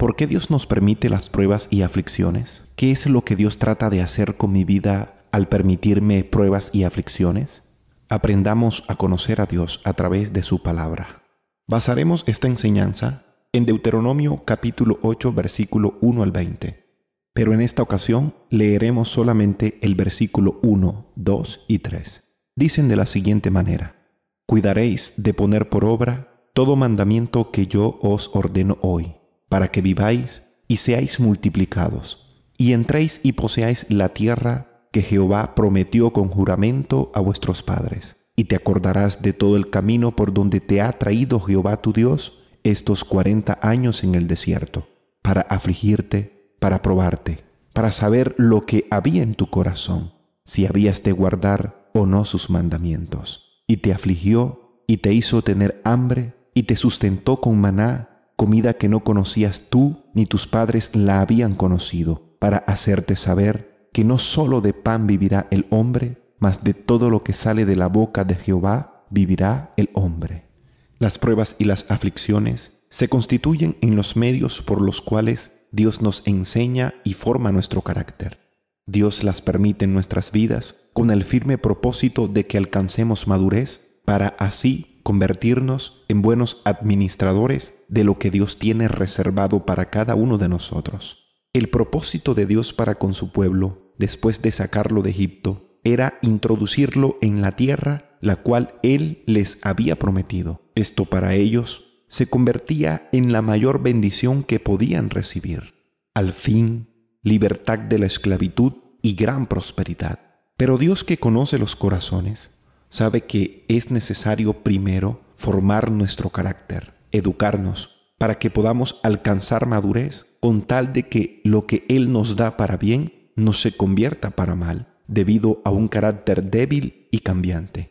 ¿Por qué Dios nos permite las pruebas y aflicciones? ¿Qué es lo que Dios trata de hacer con mi vida al permitirme pruebas y aflicciones? Aprendamos a conocer a Dios a través de su palabra. Basaremos esta enseñanza en Deuteronomio capítulo 8 versículo 1 al 20, pero en esta ocasión leeremos solamente el versículo 1, 2 y 3. Dicen de la siguiente manera, Cuidaréis de poner por obra todo mandamiento que yo os ordeno hoy para que viváis y seáis multiplicados, y entréis y poseáis la tierra que Jehová prometió con juramento a vuestros padres. Y te acordarás de todo el camino por donde te ha traído Jehová tu Dios estos cuarenta años en el desierto, para afligirte, para probarte, para saber lo que había en tu corazón, si habías de guardar o no sus mandamientos. Y te afligió, y te hizo tener hambre, y te sustentó con maná comida que no conocías tú ni tus padres la habían conocido, para hacerte saber que no sólo de pan vivirá el hombre, mas de todo lo que sale de la boca de Jehová vivirá el hombre. Las pruebas y las aflicciones se constituyen en los medios por los cuales Dios nos enseña y forma nuestro carácter. Dios las permite en nuestras vidas con el firme propósito de que alcancemos madurez para así convertirnos en buenos administradores de lo que Dios tiene reservado para cada uno de nosotros. El propósito de Dios para con su pueblo, después de sacarlo de Egipto, era introducirlo en la tierra la cual Él les había prometido. Esto para ellos se convertía en la mayor bendición que podían recibir. Al fin, libertad de la esclavitud y gran prosperidad. Pero Dios que conoce los corazones, sabe que es necesario primero formar nuestro carácter, educarnos, para que podamos alcanzar madurez con tal de que lo que Él nos da para bien no se convierta para mal, debido a un carácter débil y cambiante.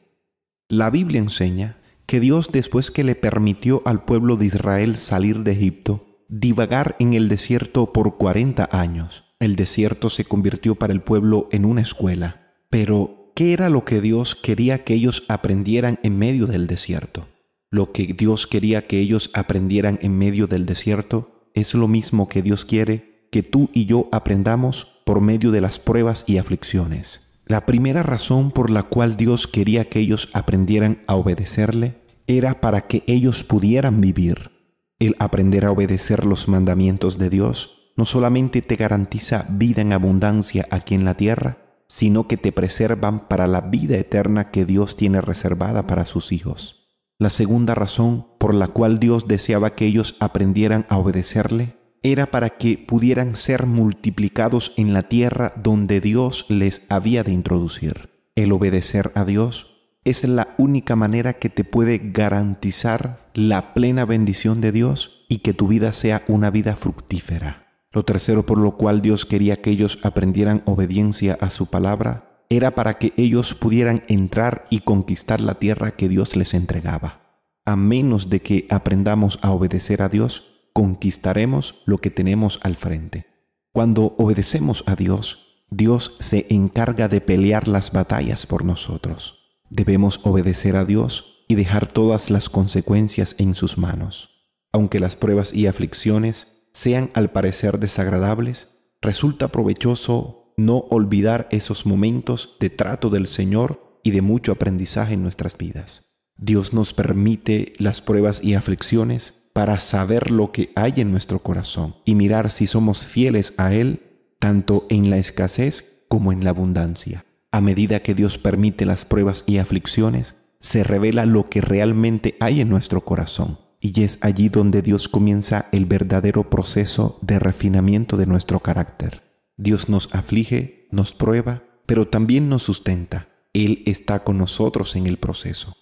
La Biblia enseña que Dios después que le permitió al pueblo de Israel salir de Egipto, divagar en el desierto por 40 años. El desierto se convirtió para el pueblo en una escuela, pero ¿Qué era lo que Dios quería que ellos aprendieran en medio del desierto? Lo que Dios quería que ellos aprendieran en medio del desierto es lo mismo que Dios quiere que tú y yo aprendamos por medio de las pruebas y aflicciones. La primera razón por la cual Dios quería que ellos aprendieran a obedecerle era para que ellos pudieran vivir. El aprender a obedecer los mandamientos de Dios no solamente te garantiza vida en abundancia aquí en la tierra, sino que te preservan para la vida eterna que Dios tiene reservada para sus hijos. La segunda razón por la cual Dios deseaba que ellos aprendieran a obedecerle era para que pudieran ser multiplicados en la tierra donde Dios les había de introducir. El obedecer a Dios es la única manera que te puede garantizar la plena bendición de Dios y que tu vida sea una vida fructífera. Lo tercero por lo cual Dios quería que ellos aprendieran obediencia a su palabra era para que ellos pudieran entrar y conquistar la tierra que Dios les entregaba. A menos de que aprendamos a obedecer a Dios, conquistaremos lo que tenemos al frente. Cuando obedecemos a Dios, Dios se encarga de pelear las batallas por nosotros. Debemos obedecer a Dios y dejar todas las consecuencias en sus manos. Aunque las pruebas y aflicciones sean al parecer desagradables, resulta provechoso no olvidar esos momentos de trato del Señor y de mucho aprendizaje en nuestras vidas. Dios nos permite las pruebas y aflicciones para saber lo que hay en nuestro corazón y mirar si somos fieles a Él tanto en la escasez como en la abundancia. A medida que Dios permite las pruebas y aflicciones, se revela lo que realmente hay en nuestro corazón y es allí donde Dios comienza el verdadero proceso de refinamiento de nuestro carácter. Dios nos aflige, nos prueba, pero también nos sustenta. Él está con nosotros en el proceso.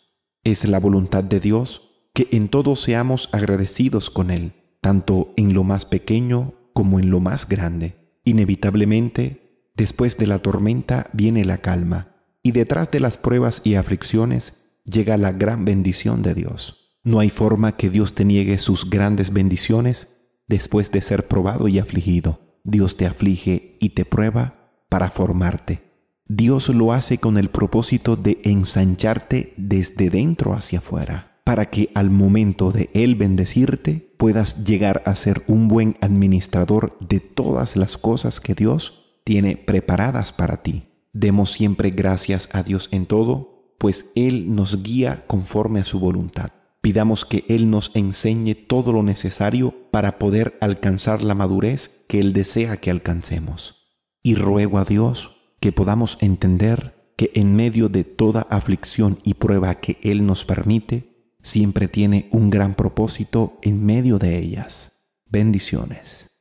Es la voluntad de Dios que en todo seamos agradecidos con Él, tanto en lo más pequeño como en lo más grande. Inevitablemente, después de la tormenta viene la calma, y detrás de las pruebas y aflicciones llega la gran bendición de Dios. No hay forma que Dios te niegue sus grandes bendiciones después de ser probado y afligido. Dios te aflige y te prueba para formarte. Dios lo hace con el propósito de ensancharte desde dentro hacia afuera, para que al momento de Él bendecirte puedas llegar a ser un buen administrador de todas las cosas que Dios tiene preparadas para ti. Demos siempre gracias a Dios en todo, pues Él nos guía conforme a su voluntad. Pidamos que Él nos enseñe todo lo necesario para poder alcanzar la madurez que Él desea que alcancemos. Y ruego a Dios que podamos entender que en medio de toda aflicción y prueba que Él nos permite, siempre tiene un gran propósito en medio de ellas. Bendiciones.